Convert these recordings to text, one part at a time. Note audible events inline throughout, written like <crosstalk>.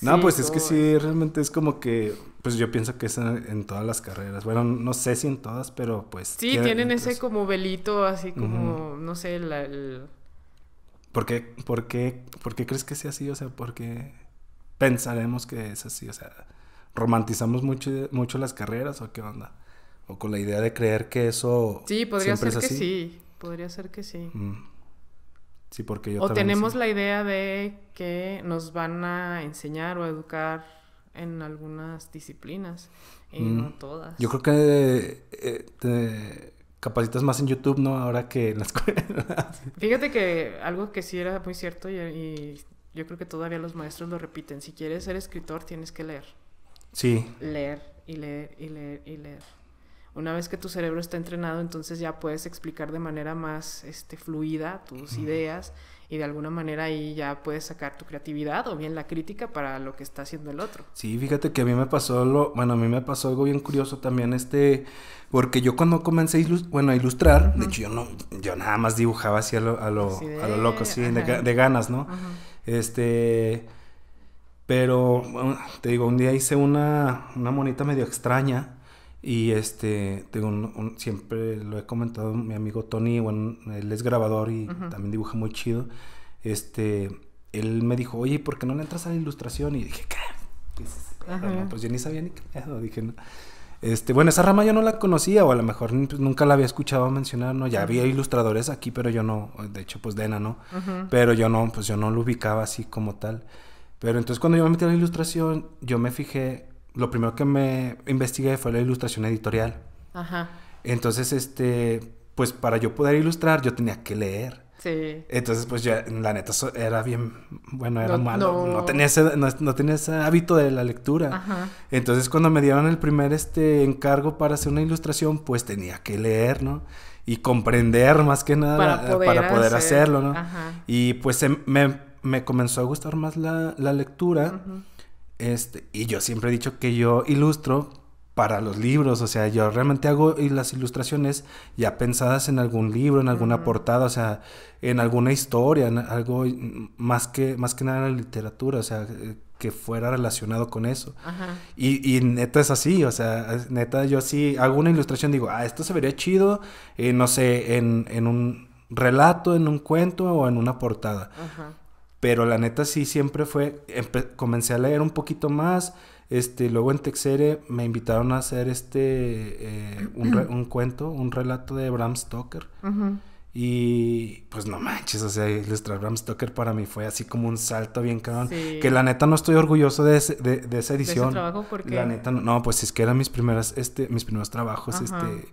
No, pues es que sí, realmente es como que, pues yo pienso que es en, todas las carreras. Bueno, no sé si en todas, pero pues... Sí, tienen ese como velito, así como, no sé, el... ¿Por qué, por, crees que sea así? O sea, ¿por qué pensaremos que es así? O sea, ¿romantizamos mucho, mucho las carreras o qué onda? ¿O con la idea de creer que eso... Sí, podría ser que sí, podría ser que sí. Mm o tenemos la idea de que nos van a enseñar o educar en algunas disciplinas y no mm, todas. Yo creo que eh, te capacitas más en YouTube, ¿no? Ahora que en la escuela. <laughs> Fíjate que algo que sí era muy cierto y, y yo creo que todavía los maestros lo repiten. Si quieres ser escritor, tienes que leer. Sí. Leer y leer y leer y leer. Una vez que tu cerebro está entrenado, entonces ya puedes explicar de manera más este, fluida tus ideas y de alguna manera ahí ya puedes sacar tu creatividad o bien la crítica para lo que está haciendo el otro. Sí, fíjate que a mí me pasó lo, bueno, a mí me pasó algo bien curioso también este, porque yo cuando comencé a ilustrar, bueno, a ilustrar, de hecho yo no, yo nada más dibujaba así a lo, a loco, de, ganas, ¿no? Este, pero, te digo, un día hice una, una monita medio extraña y este, tengo siempre lo he comentado, mi amigo Tony, bueno, él es grabador y también dibuja muy chido. Este, él me dijo, oye, ¿por qué no le entras a la ilustración? Y dije, ¿qué? pues yo ni sabía ni qué Dije, Este, bueno, esa rama yo no la conocía, o a lo mejor pues, nunca la había escuchado mencionar, ¿no? Ya había ilustradores aquí, pero yo no, de hecho, pues Dena, ¿no? Pero yo no, pues yo no lo ubicaba así como tal. Pero entonces cuando yo me metí a la ilustración, yo me fijé lo primero que me investigué fue la ilustración editorial. Ajá. Entonces, este, pues para yo poder ilustrar, yo tenía que leer. Sí. Entonces, pues ya, la neta, era bien, bueno, era malo. No. tenía ese, no, hábito de la lectura. Ajá. Entonces, cuando me dieron el primer, este, encargo para hacer una ilustración, pues tenía que leer, ¿no? Y comprender más que nada para eh, poder, hacerlo, ¿no? Ajá. Y pues me, me, comenzó a gustar más la, lectura. Ajá. Este, y yo siempre he dicho que yo ilustro para los libros, o sea, yo realmente hago las ilustraciones ya pensadas en algún libro, en alguna portada, o sea, en alguna historia, en algo más que, más que nada en la literatura, o sea, eh, que fuera relacionado con eso. Y, y, neta es así, o sea, neta yo sí hago una ilustración, digo, ah, esto se vería chido, eh, no sé, en, en, un relato, en un cuento o en una portada. Ajá. Pero la neta sí siempre fue, comencé a leer un poquito más, este, luego en Texere me invitaron a hacer este, eh, un, un, <clears throat> cuento, un relato de Bram Stoker. Y pues no manches, o sea, ilustrar Bram Stoker para mí fue así como un salto bien cabrón. Que la neta no estoy orgulloso de, de, esa edición. ¿De La neta no, no, pues es que eran mis primeras, este, mis primeros trabajos, este,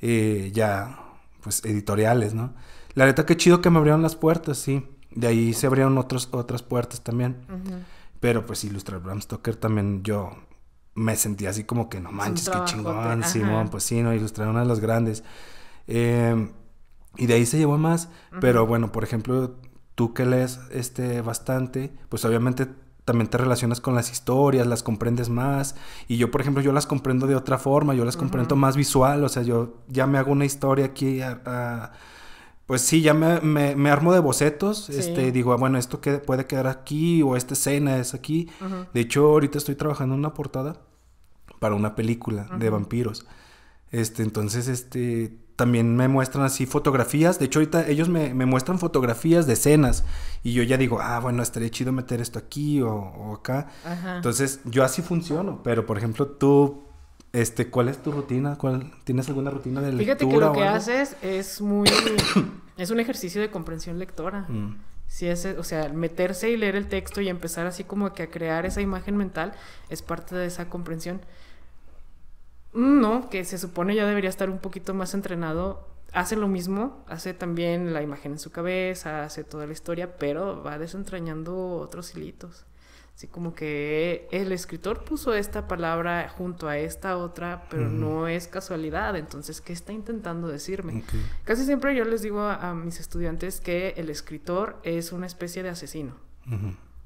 eh, ya, pues editoriales, ¿no? La neta qué chido que me abrieron las puertas, sí de ahí se abrieron otros, otras puertas también. Pero pues ilustrar Bram Stoker también yo me sentía así como que no manches, qué chingón, Simón, pues sí, no, ilustrar una de las grandes. Em, y de ahí se llevó más, pero bueno, por ejemplo, tú que lees este bastante, pues obviamente también te relacionas con las historias, las comprendes más. Y yo, por ejemplo, yo las comprendo de otra forma, yo las comprendo más visual, o sea, yo ya me hago una historia aquí a pues sí, ya me, me, armo de bocetos. Este, digo, ah, bueno, esto puede quedar aquí o esta escena es aquí. De hecho, ahorita estoy trabajando en una portada para una película de vampiros. Este, entonces, este, también me muestran así fotografías. De hecho, ahorita ellos me, me, muestran fotografías de escenas. Y yo ya digo, ah, bueno, estaría chido meter esto aquí o, acá. Entonces, yo así funciono. Pero, por ejemplo, tú este, ¿cuál es tu rutina? ¿Cuál, ¿Tienes alguna rutina de lectura? Fíjate que lo que haces es muy... <coughs> es un ejercicio de comprensión lectora. Mm. Si es, o sea, meterse y leer el texto y empezar así como que a crear esa imagen mental es parte de esa comprensión. Mm, no, que se supone ya debería estar un poquito más entrenado. Hace lo mismo, hace también la imagen en su cabeza, hace toda la historia, pero va desentrañando otros hilitos. Así como que el escritor puso esta palabra junto a esta otra, pero no es casualidad. Entonces, ¿qué está intentando decirme? Casi siempre yo les digo a, mis estudiantes que el escritor es una especie de asesino.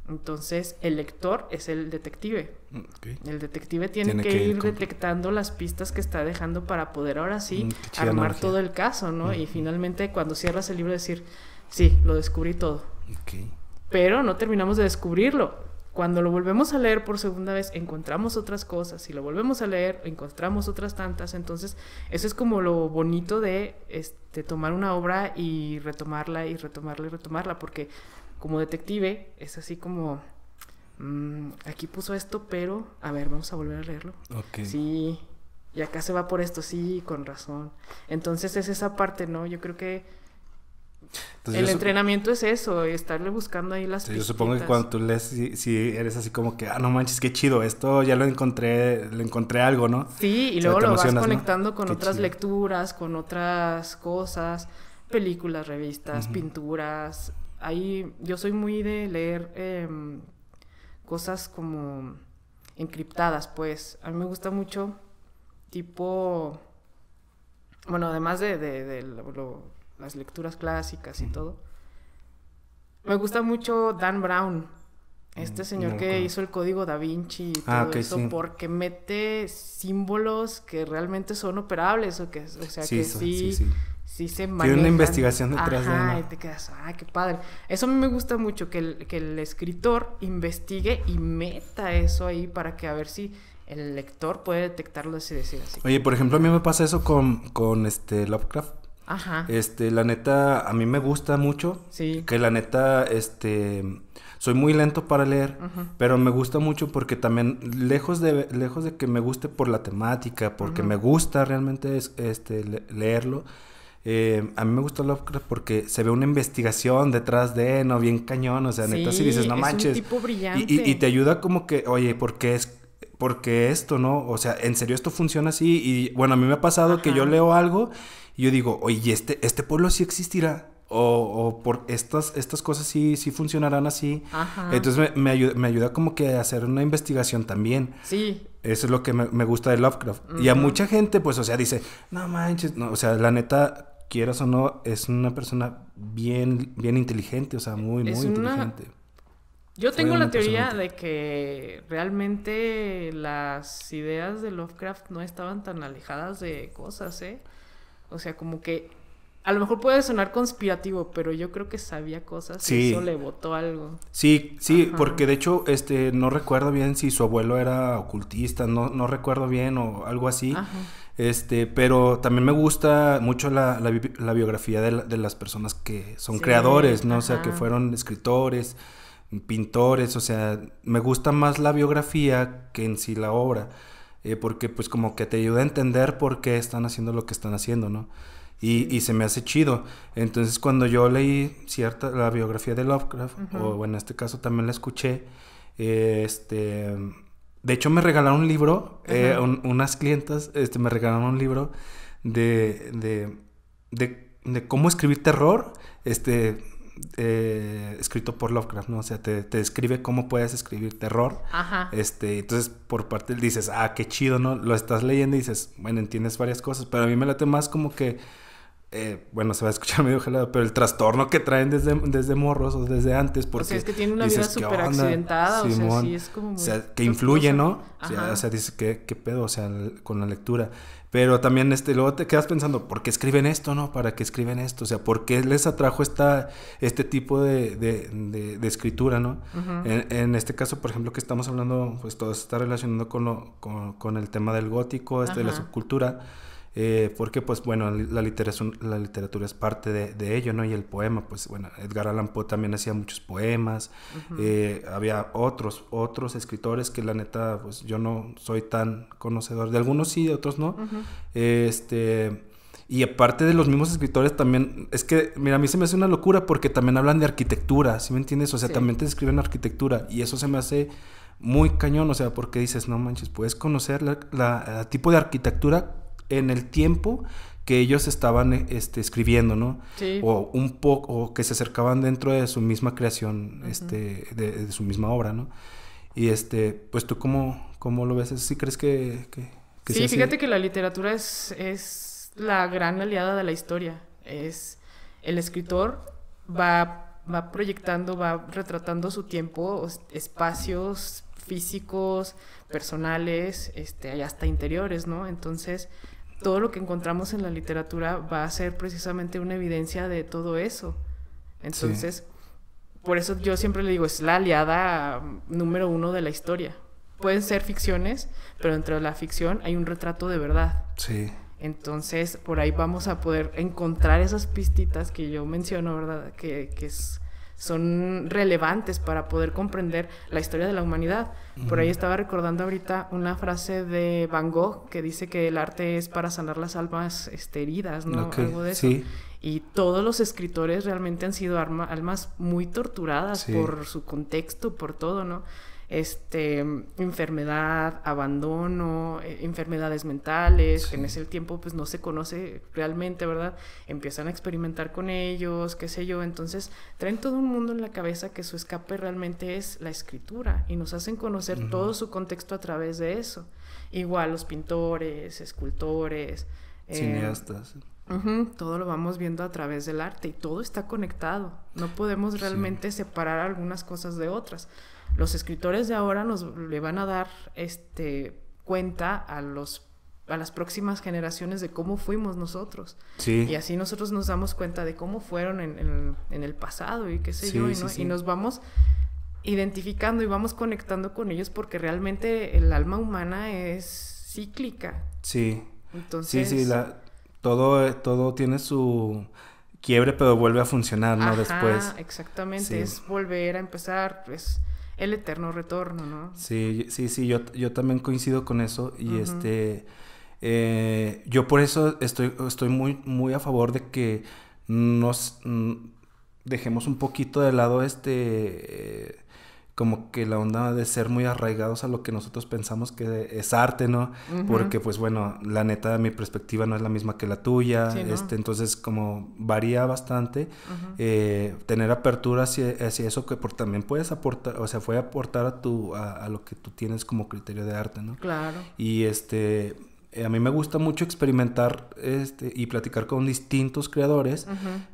Entonces, el lector es el detective. El detective tiene, que, ir detectando las pistas que está dejando para poder ahora sí mm, armar todo el caso, ¿no? Y finalmente, cuando cierras el libro, decir, sí, lo descubrí todo. Pero no terminamos de descubrirlo cuando lo volvemos a leer por segunda vez, encontramos otras cosas. Si lo volvemos a leer, encontramos otras tantas. Entonces, eso es como lo bonito de este, tomar una obra y retomarla y retomarla y retomarla, porque como detective es así como... Mm, aquí puso esto, pero a ver, vamos a volver a leerlo. Sí, y acá se va por esto, sí, con razón. Entonces es esa parte, ¿no? Yo creo que el entrenamiento es eso, estarle buscando ahí las Yo supongo que cuando tú lees, si, eres así como que, ah, no manches, qué chido, esto ya lo encontré, le encontré algo, ¿no? Sí, y luego lo vas conectando con otras lecturas, con otras cosas, películas, revistas, pinturas. Ahí yo soy muy de leer em, cosas como encriptadas, pues. A mí me gusta mucho, tipo, bueno, además de, de, de lo las lecturas clásicas y todo. Me gusta mucho Dan Brown, este mm, señor que hizo el código da Vinci y ah, todo eso, porque mete símbolos que realmente son operables o que, o sea, que sí, sí, se manejan. Tiene una investigación detrás de él... ah, qué padre. Eso a mí me gusta mucho, que el, escritor investigue y meta eso ahí para que a ver si el lector puede detectarlo y decir así. Oye, por ejemplo, a mí me pasa eso con, con este Lovecraft. Ajá. Este, la neta, a mí me gusta mucho. Sí. Que la neta, este, soy muy lento para leer, pero me gusta mucho porque también, lejos de, lejos de que me guste por la temática, porque me gusta realmente este, leerlo, eh, a mí me gusta Lovecraft porque se ve una investigación detrás de, no, bien cañón, o sea, neta, si dices, no manches. Es un tipo brillante. Y, y, y, te ayuda como que, oye, porque es porque esto, ¿no? O sea, en serio esto funciona así. Y bueno, a mí me ha pasado que yo leo algo y yo digo, oye, este, este pueblo sí existirá. O, o por estas, estas cosas sí, sí funcionarán así. Entonces me, ayuda, como que a hacer una investigación también. Sí. Eso es lo que me, gusta de Lovecraft. Y a mucha gente, pues, o sea, dice, no manches, no, o sea, la neta, quieras o no, es una persona bien, bien inteligente, o sea, muy, muy inteligente yo tengo la teoría de que realmente las ideas de Lovecraft no estaban tan alejadas de cosas, ¿eh? O sea, como que a lo mejor puede sonar conspirativo, pero yo creo que sabía cosas y eso le botó algo. Sí, sí, porque de hecho, este, no recuerdo bien si su abuelo era ocultista, no, no recuerdo bien o algo así. Este, pero también me gusta mucho la, la, biografía de, las personas que son creadores, ¿no? O sea, que fueron escritores, pintores, o sea, me gusta más la biografía que en sí la obra, eh, porque pues como que te ayuda a entender por qué están haciendo lo que están haciendo, ¿no? Y, se me hace chido. Entonces cuando yo leí cierta, la biografía de Lovecraft, o en este caso también la escuché, este... De hecho me regalaron un libro, eh, unas clientas este, me regalaron un libro de, de, de cómo escribir terror, este eh, escrito por Lovecraft, ¿no? O sea, te, describe cómo puedes escribir terror. Este, entonces, por parte dices, ah, qué chido, ¿no? Lo estás leyendo y dices, bueno, entiendes varias cosas, pero a mí me late más como que, eh, bueno, se va a escuchar <laughs> medio gelado, pero el trastorno que traen desde, desde morros o desde antes, porque... O sea, es que tiene una vida súper accidentada, o sea, sí es como... o sea, que influye, ¿no? O sea, dice, que ¿qué, pedo? O sea, con la lectura. Pero también este, luego te quedas pensando, ¿por qué escriben esto, no? ¿Para qué escriben esto? O sea, ¿por qué les atrajo esta, este tipo de, escritura, no? en, este caso, por ejemplo, que estamos hablando, pues todo se está relacionando con, lo, con, con, el tema del gótico, este, de la subcultura eh, porque pues bueno, la literatura, la literatura es parte de, ello, ¿no? Y el poema, pues bueno, Edgar Allan Poe también hacía muchos poemas, eh, había otros, otros escritores que la neta, pues yo no soy tan conocedor, de algunos sí, de otros no, este... Y aparte de los mismos escritores también, es que, mira, a mí se me hace una locura porque también hablan de arquitectura, ¿sí me entiendes? O sea, también te describen arquitectura y eso se me hace muy cañón, o sea, porque dices, no manches, puedes conocer la, el tipo de arquitectura en el tiempo que ellos estaban eh, este, escribiendo, ¿no? Sí. O un poco, o que se acercaban dentro de su misma creación, este, de, su misma obra, ¿no? Y este, pues tú cómo, cómo lo ves, si crees que... que, sí, fíjate que la literatura es, es la gran aliada de la historia, es el escritor va, va proyectando, va retratando su tiempo, espacios físicos, personales, este, hasta interiores, ¿no? Entonces, todo lo que encontramos en la literatura va a ser precisamente una evidencia de todo eso. Entonces, por eso yo siempre le digo, es la aliada número uno de la historia. Pueden ser ficciones, pero dentro de la ficción hay un retrato de verdad. Sí. Entonces, por ahí vamos a poder encontrar esas pistitas que yo menciono, ¿verdad? Que, que es son relevantes para poder comprender la historia de la humanidad. Por ahí estaba recordando ahorita una frase de Van Gogh que dice que el arte es para sanar las almas este, heridas, ¿no? Algo de eso. Y todos los escritores realmente han sido almas muy torturadas por su contexto, por todo, ¿no? este, enfermedad, abandono, eh, enfermedades mentales, que en ese tiempo pues no se conoce realmente, ¿verdad? Empiezan a experimentar con ellos, qué sé yo, entonces traen todo un mundo en la cabeza que su escape realmente es la escritura y nos hacen conocer todo su contexto a través de eso. Igual los pintores, escultores, eh, cineastas. Todo lo vamos viendo a través del arte y todo está conectado. No podemos realmente separar algunas cosas de otras los escritores de ahora nos le van a dar este cuenta a los a las próximas generaciones de cómo fuimos nosotros. Sí. Y así nosotros nos damos cuenta de cómo fueron en, el pasado y qué sé yo, y, y nos vamos identificando y vamos conectando con ellos porque realmente el alma humana es cíclica. Sí. Entonces... Sí, sí, la, todo, todo tiene su quiebre, pero vuelve a funcionar, ¿no? Después. Exactamente, es volver a empezar, pues el eterno retorno, ¿no? Sí, sí, sí, yo, yo también coincido con eso y este, eh, yo por eso estoy, estoy muy, muy a favor de que nos mm, dejemos un poquito de lado este... Eh, como que la onda de ser muy arraigados a lo que nosotros pensamos que es arte, ¿no? Porque pues bueno, la neta de mi perspectiva no es la misma que la tuya, este, entonces como varía bastante, eh, tener apertura hacia, eso que por, también puedes aportar, o sea, fue aportar a, tu, a, lo que tú tienes como criterio de arte, ¿no? Claro. Y este, eh, a mí me gusta mucho experimentar este, y platicar con distintos creadores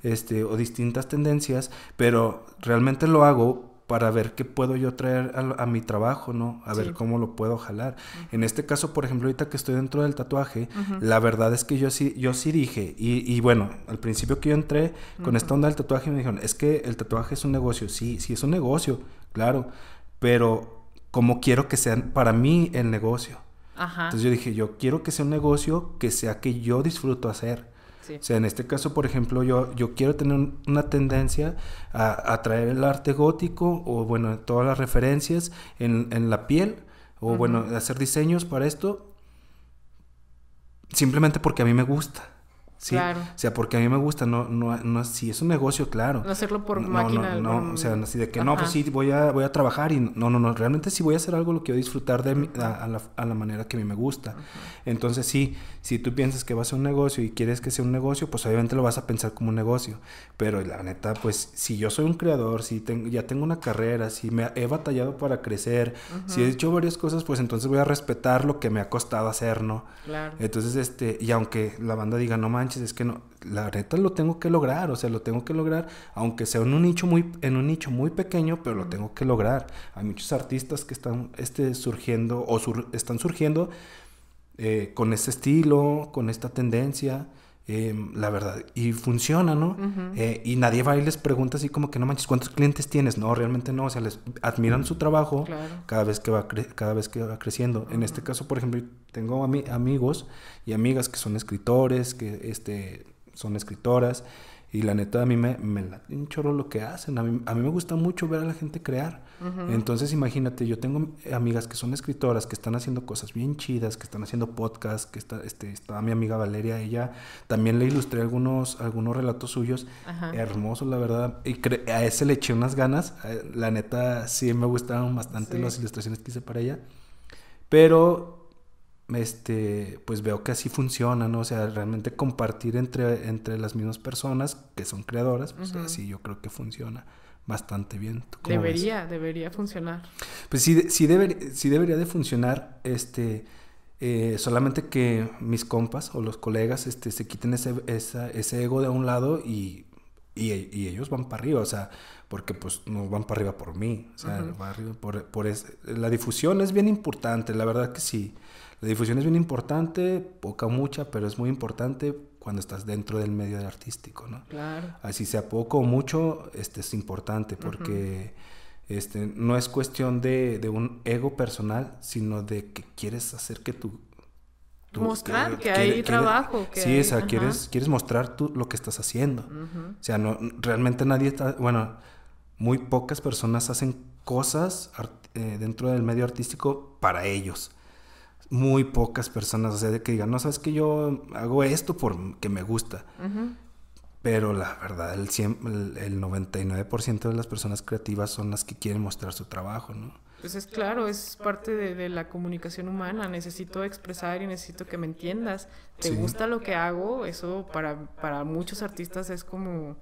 este, o distintas tendencias, pero realmente lo hago para ver qué puedo yo traer a, mi trabajo, ¿no? A ver cómo lo puedo jalar. En este caso, por ejemplo, ahorita que estoy dentro del tatuaje, la verdad es que yo sí, yo sí dije, y, bueno, al principio que yo entré con esta onda del tatuaje, me dijeron, es que el tatuaje es un negocio, sí, sí es un negocio, claro, pero como quiero que sea para mí el negocio. Entonces yo dije, yo quiero que sea un negocio que sea que yo disfruto hacer. O sea, en este caso, por ejemplo, yo, quiero tener una tendencia a, traer el arte gótico o, bueno, todas las referencias en, la piel o, bueno, hacer diseños para esto simplemente porque a mí me gusta. Sí, o sea, porque a mí me gusta, no, no, no, si es un negocio, claro. No hacerlo por máquina. No, no, o sea, así de que no, pues sí, voy a, voy a trabajar y no, no, no, realmente sí voy a hacer algo lo quiero disfrutar de a, disfrutar la, a, la, manera que a mí me gusta. Entonces, sí, si tú piensas que va a ser un negocio y quieres que sea un negocio, pues obviamente lo vas a pensar como un negocio. Pero la neta, pues si yo soy un creador, si tengo, ya tengo una carrera, si me he batallado para crecer, si he hecho varias cosas, pues entonces voy a respetar lo que me ha costado hacer, ¿no? Claro. Entonces, este, y aunque la banda diga, no manches, es que no, la reta lo tengo que lograr, o sea, lo tengo que lograr, aunque sea en un nicho muy, en un nicho muy pequeño, pero lo tengo que lograr. Hay muchos artistas que están este, surgiendo o están surgiendo eh, con ese estilo, con esta tendencia. Em, la verdad, y funciona, ¿no? Eh, y nadie va y les pregunta así como que no manches, ¿cuántos clientes tienes? No, realmente no, o sea, les admiran su trabajo cada, vez que va cada vez que va creciendo. En este caso, por ejemplo, tengo amigos y amigas que son escritores, que este, son escritoras, y la neta, a mí me, me un chorro lo que hacen. A mí, me gusta mucho ver a la gente crear. Entonces, imagínate, yo tengo amigas que son escritoras, que están haciendo cosas bien chidas, que están haciendo podcasts, que está, este, mi amiga Valeria, ella también le ilustré algunos, algunos relatos suyos. hermoso Hermosos, la verdad. Y a ese le eché unas ganas. Eh, la neta, sí me gustaron bastante las ilustraciones que hice para ella. Pero este, pues veo que así funciona, ¿no? O sea, realmente compartir entre, entre las mismas personas que son creadoras, pues así yo creo que funciona bastante bien. Debería, debería funcionar. Pues sí, debería de funcionar, este, eh, solamente que mis compas o los colegas, este, se quiten ese, ese ego de un lado y, ellos van para arriba, o sea, porque pues no van para arriba por mí, o sea, arriba por, la difusión es bien importante, la verdad que sí. La difusión es bien importante, poca, o mucha, pero es muy importante cuando estás dentro del medio artístico, ¿no? Claro. Así sea poco o mucho, este es importante porque este, no es cuestión de, de, un ego personal, sino de que quieres hacer que tu... mostrar que, hay trabajo. Que sí, o sea, quieres, quieres mostrar tú lo que estás haciendo. O sea, no, realmente nadie está... Bueno, muy pocas personas hacen cosas eh, dentro del medio artístico para ellos muy pocas personas, o sea, de que digan, no, sabes que yo hago esto porque me gusta. Pero la verdad, el, el 99% de las personas creativas son las que quieren mostrar su trabajo, ¿no? Pues es claro, es parte de, la comunicación humana. Necesito expresar y necesito que me entiendas. ¿Te gusta lo que hago? Eso para, para muchos artistas es como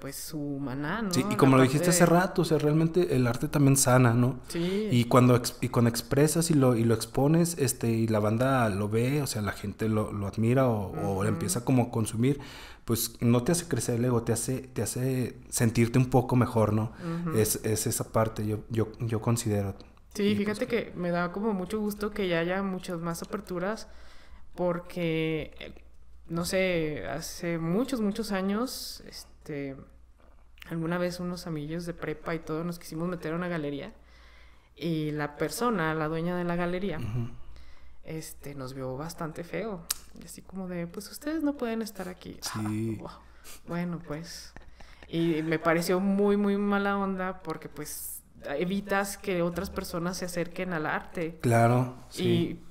pues su maná, ¿no? Sí, y como lo dijiste hace rato, o sea, realmente el arte también sana, ¿no? Sí. Y cuando, y cuando expresas y lo, y lo expones, este, y la banda lo ve, o sea, la gente lo, lo admira o, empieza como a consumir, pues no te hace crecer el ego, te hace, te hace sentirte un poco mejor, ¿no? es, es, esa parte, yo, yo, yo considero. Sí, pues, fíjate que me da como mucho gusto que ya haya muchas más aperturas, porque, eh, no sé, hace muchos, muchos años... Este, este, alguna vez unos amigos de prepa y todo nos quisimos meter a una galería y la persona, la dueña de la galería, este, nos vio bastante feo. Y así como de, pues ustedes no pueden estar aquí. Ah, sí. Bueno, pues. Y me pareció muy, muy mala onda porque pues evitas que otras personas se acerquen al arte. Claro. Sí.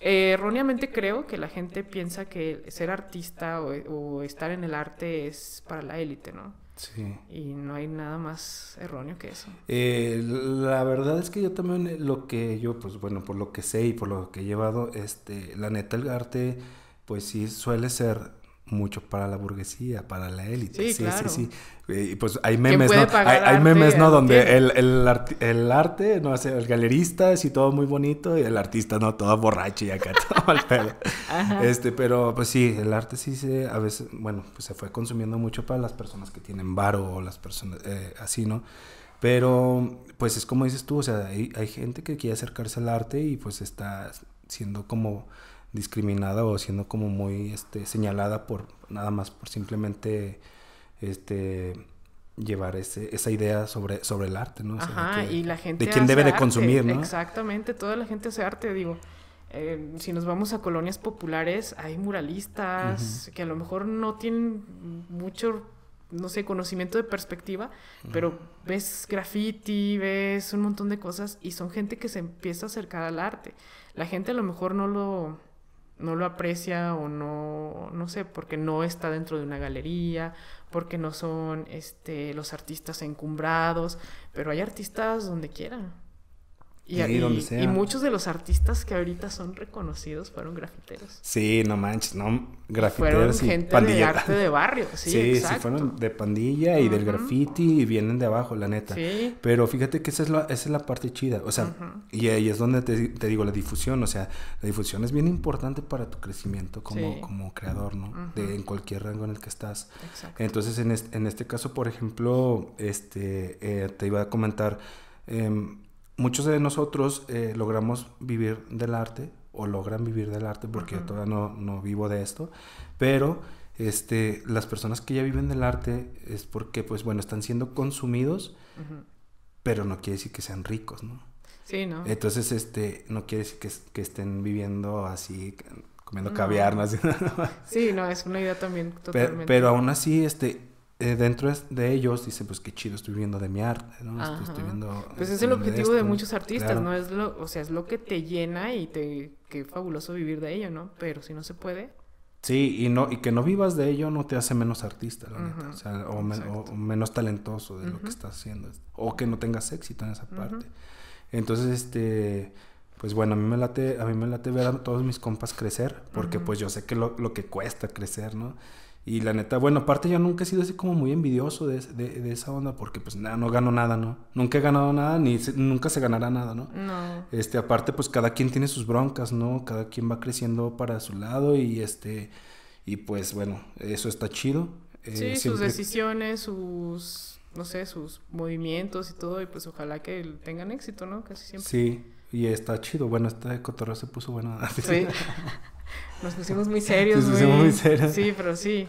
Eh, erróneamente creo que la gente piensa que ser artista o, estar en el arte es para la élite, ¿no? Sí. Y no hay nada más erróneo que eso. Eh, la verdad es que yo también eh, lo que yo, pues bueno, por lo que sé y por lo que he llevado, este, la neta el arte, pues sí suele ser mucho para la burguesía, para la élite. Sí, sí, sí, eh, y pues hay memes, ¿no? Hay, memes, ¿no? Donde el, el, arte, no el galerista es y todo muy bonito y el artista, no, todo borracho y acá <laughs> todo mal, pedo. Este, pero pues sí, el arte sí se, a veces, bueno, pues se fue consumiendo mucho para las personas que tienen varo o las personas, eh, así, ¿no? Pero, pues es como dices tú, o sea, hay gente que quiere acercarse al arte y pues está siendo como discriminada o siendo como muy este, señalada por nada más por simplemente este llevar ese, esa idea sobre, sobre el arte, ¿no? y la gente. De quién debe de consumir, ¿no? Exactamente, toda la gente hace arte, digo. Eh, si nos vamos a colonias populares, hay muralistas que a lo mejor no tienen mucho, no sé, conocimiento de perspectiva, pero ves graffiti, ves un montón de cosas y son gente que se empieza a acercar al arte. La gente a lo mejor no lo, no lo aprecia o no, no sé, porque no está dentro de una galería, porque no son este, los artistas encumbrados, pero hay artistas donde quiera. Y, muchos de los artistas que ahorita son reconocidos fueron grafiteros. Sí, no manches, no, grafiteros fueron gente de arte de barrio, <laughs> sí, sí, fueron de pandilla y del graffiti y vienen de abajo, la neta. Pero fíjate que esa es la, es la parte chida, o sea, y ahí es donde te, digo la difusión, o sea, la difusión es bien importante para tu crecimiento como, como creador, ¿no? de, en cualquier rango en el que estás. Exacto. Entonces, en este, en este caso, por ejemplo, este, eh, te iba a comentar... Eh, muchos de nosotros eh, logramos vivir del arte o logran vivir del arte porque yo todavía no, vivo de esto, pero este, las personas que ya viven del arte es porque, pues bueno, están siendo consumidos, pero no quiere decir que sean ricos, ¿no? Sí, ¿no? Entonces, este, no quiere decir que, estén viviendo así, comiendo caviar, <laughs> ¿no? sí, no, es una idea también totalmente. pero aún así, este, eh, dentro de ellos dice, pues qué chido, estoy viviendo de mi arte, ¿no? Estoy pues es este, el objetivo de, muchos artistas, ¿no? Es lo, o sea, es lo que te llena y te, qué fabuloso vivir de ello, ¿no? Pero si no se puede... Sí, y, no, y que no vivas de ello no te hace menos artista, la neta, o, menos talentoso de lo que estás haciendo, o que no tengas éxito en esa parte. Entonces, este, pues bueno, a mí me late, a mí me late ver a todos mis compas crecer, porque pues yo sé que lo, lo, que cuesta crecer, ¿no? Y la neta, bueno, aparte yo nunca he sido así como muy envidioso de, esa onda, porque pues nada, no gano nada, ¿no? Nunca he ganado nada, ni nunca se ganará nada, ¿no? No. Este, aparte, pues cada quien tiene sus broncas, ¿no? Cada quien va creciendo para su lado y este, y pues bueno, eso está chido. Eh, sí, sus decisiones, sus, no sé, sus movimientos y todo, y pues ojalá que tengan éxito, ¿no? Casi siempre. Sí. Y está chido. Bueno, este cotorreo se puso bueno. Sí. <laughs> Nos pusimos muy serios, Nos muy serios. Sí, pero sí.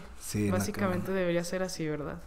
básicamente debería ser así, ¿verdad?